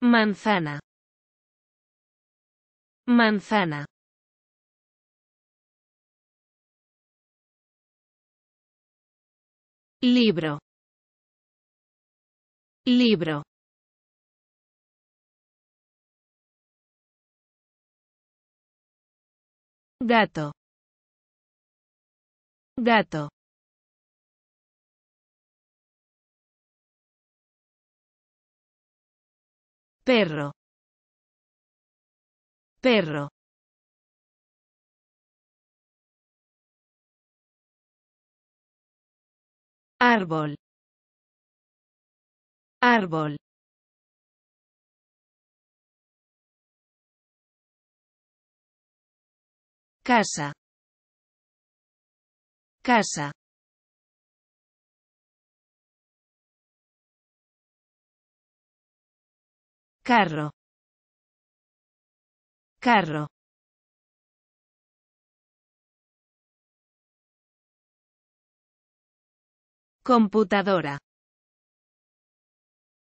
Manzana. Manzana. Libro. Libro. Gato. Gato. perro perro árbol árbol casa casa carro carro computadora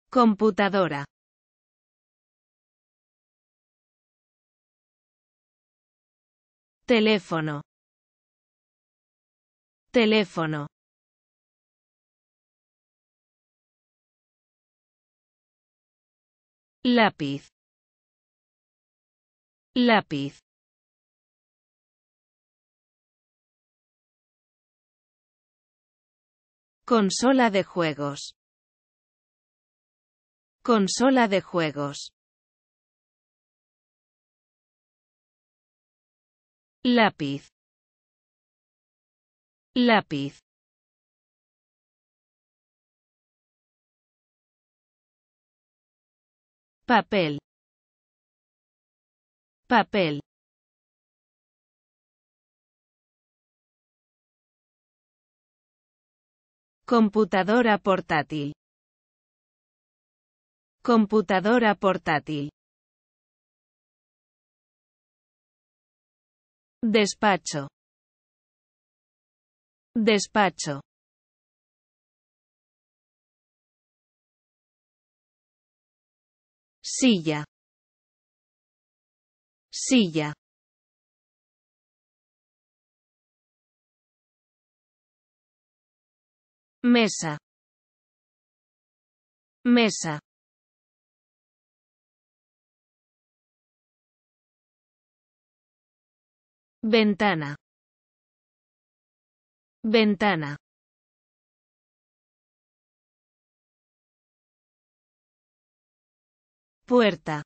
computadora teléfono teléfono lápiz lápiz consola de juegos consola de juegos lápiz lápiz papel papel computadora portátil computadora portátil despacho despacho silla silla mesa mesa ventana ventana Puerta.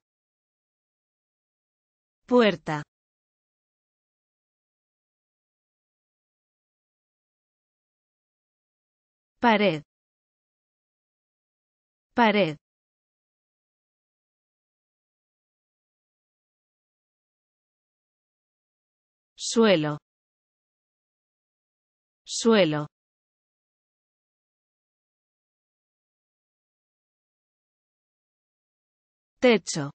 Puerta. Pared. Pared. Suelo. Suelo. techo,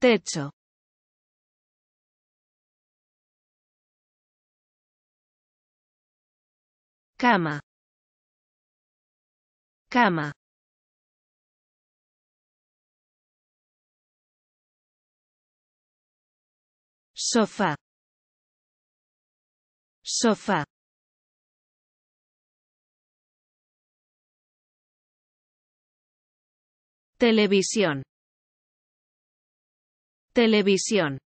techo. Cama, cama. Sofá, sofá. Televisión. Televisión.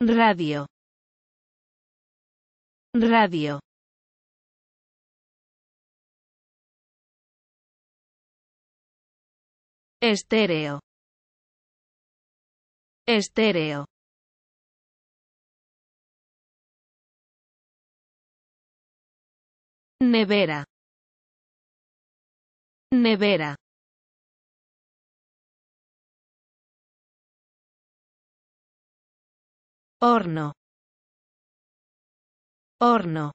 Radio. Radio. Estéreo. Estéreo. Nevera. Nevera. Horno. Horno.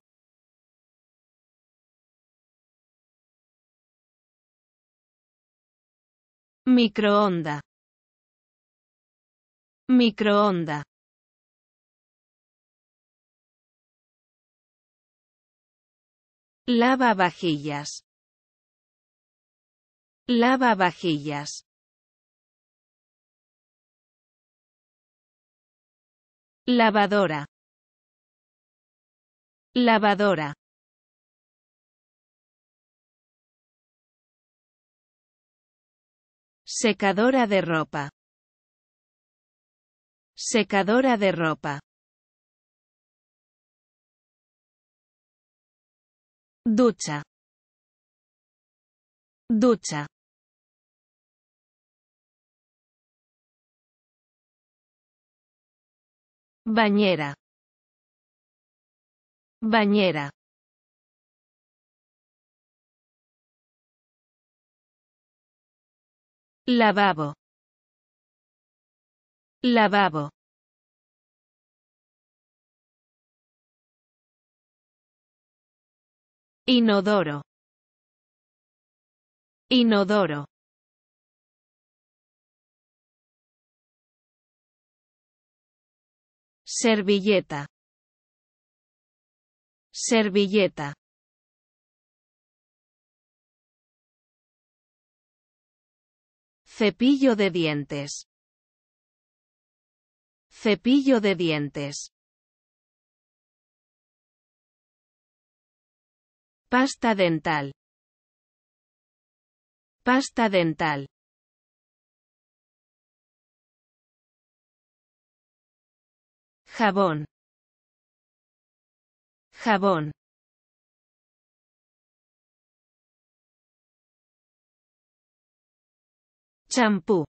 Microonda. Microonda. Lava vajillas. Lava vajillas. Lavadora. Lavadora. Secadora de ropa. Secadora de ropa. ducha ducha bañera bañera lavabo lavabo Inodoro. Inodoro. Servilleta. Servilleta. Cepillo de dientes. Cepillo de dientes. Pasta dental. Pasta dental. Jabón. Jabón. Champú.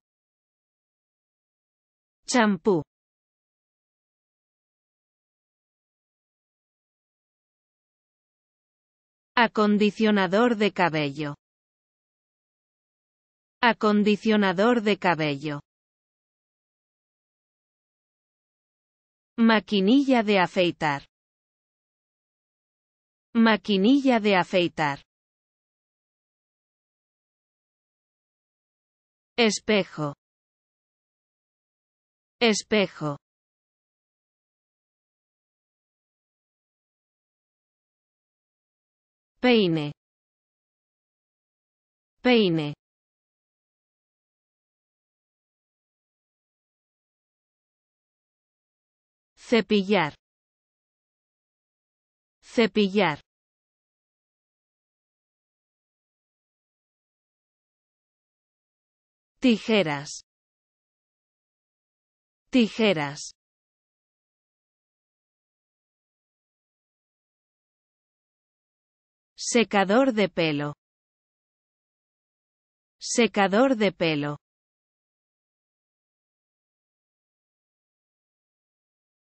Champú. Acondicionador de cabello. Acondicionador de cabello. Maquinilla de afeitar. Maquinilla de afeitar. Espejo. Espejo. peine peine cepillar cepillar tijeras tijeras Secador de pelo. Secador de pelo.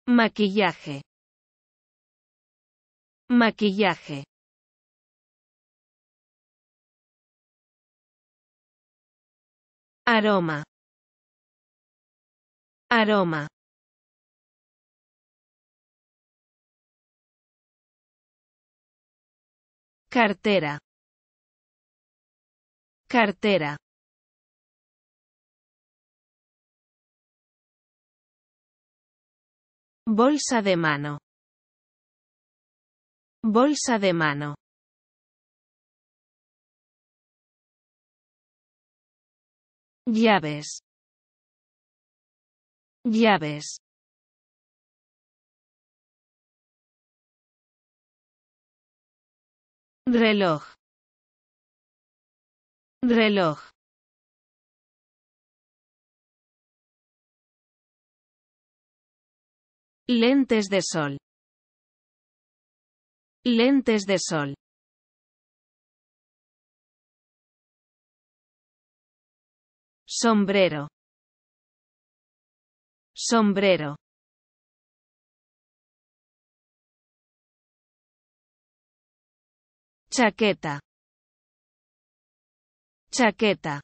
Maquillaje. Maquillaje. Aroma. Aroma. cartera cartera bolsa de mano bolsa de mano llaves llaves reloj reloj lentes de sol lentes de sol sombrero sombrero chaqueta, chaqueta.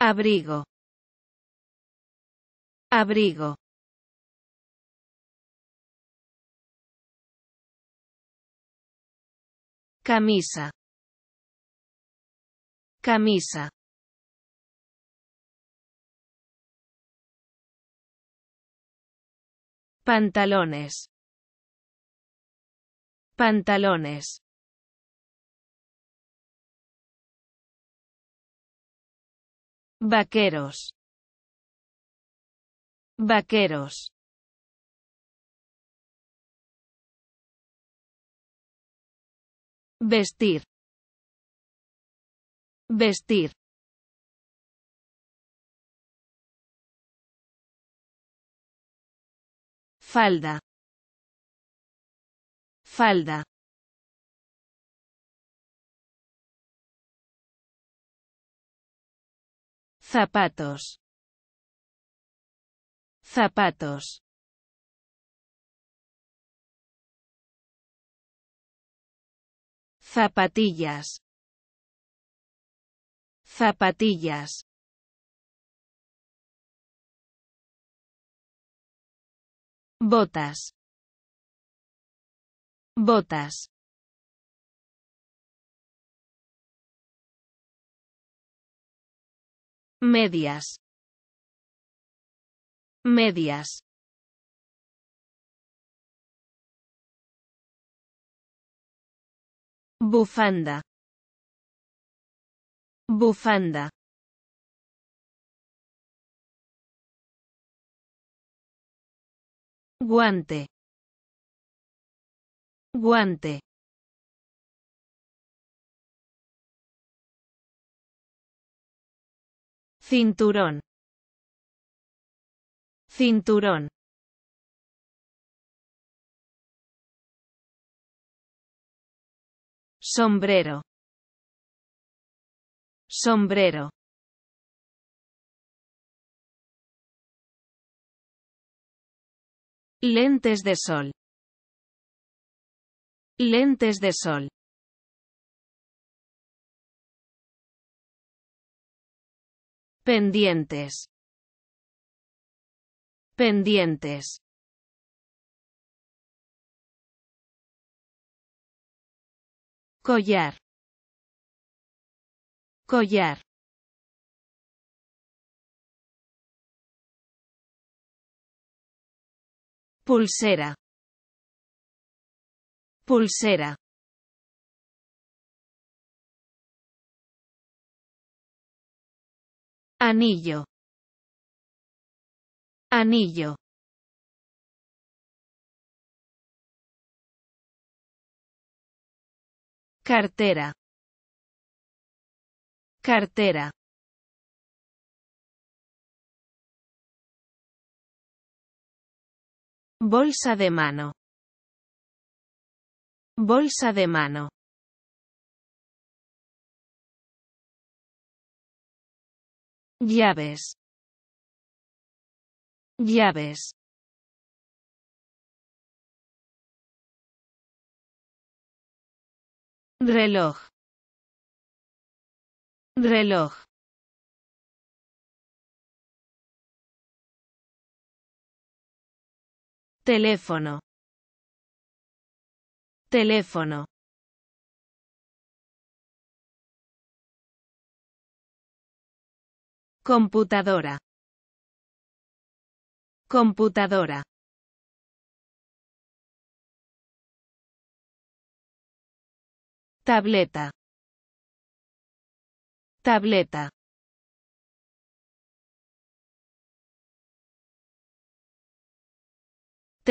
Abrigo. Abrigo. Camisa. Camisa. pantalones, pantalones. Vaqueros. Vaqueros. Vestir. Vestir. falda, falda. Zapatos, zapatos. Zapatillas. Zapatillas. botas, botas. medias, medias. Bufanda. Bufanda. guante guante cinturón cinturón sombrero sombrero Lentes de sol. Lentes de sol. Pendientes. Pendientes. Collar. Collar. Pulsera. Pulsera. Anillo. Anillo. Cartera. Cartera. Bolsa de mano. Bolsa de mano. Llaves. Llaves. Reloj. Reloj. teléfono teléfono computadora computadora tableta tableta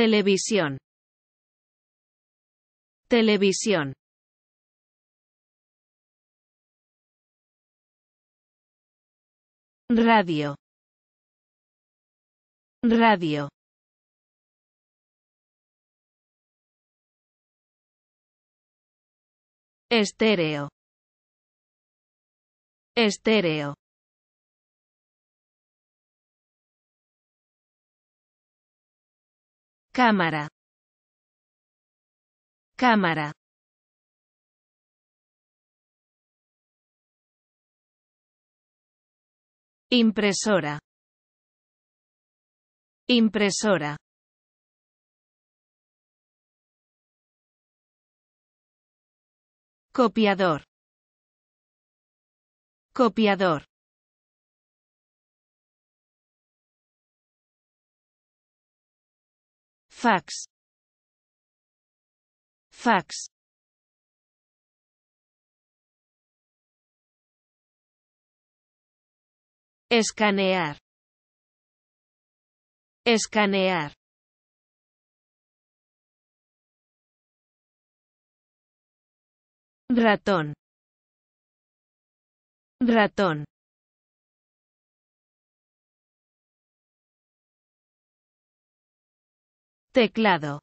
Televisión. Televisión. Radio. Radio. Estéreo. Estéreo. Cámara. Cámara. Impresora. Impresora. Copiador. Copiador. fax fax escanear escanear ratón ratón Teclado.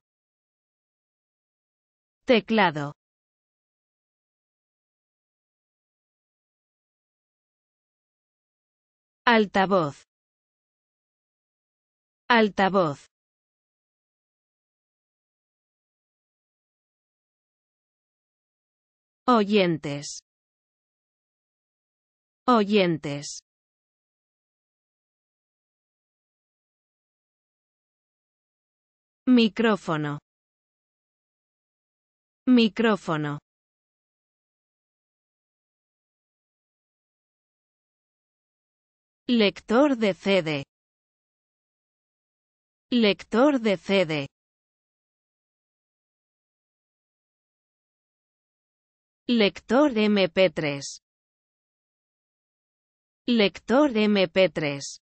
Teclado. Altavoz. Altavoz. Oyentes. Oyentes. Micrófono. Micrófono. Lector de CD. Lector de CD. Lector MP3. Lector MP3.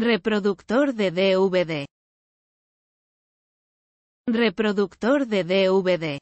Reproductor de DVD. Reproductor de DVD.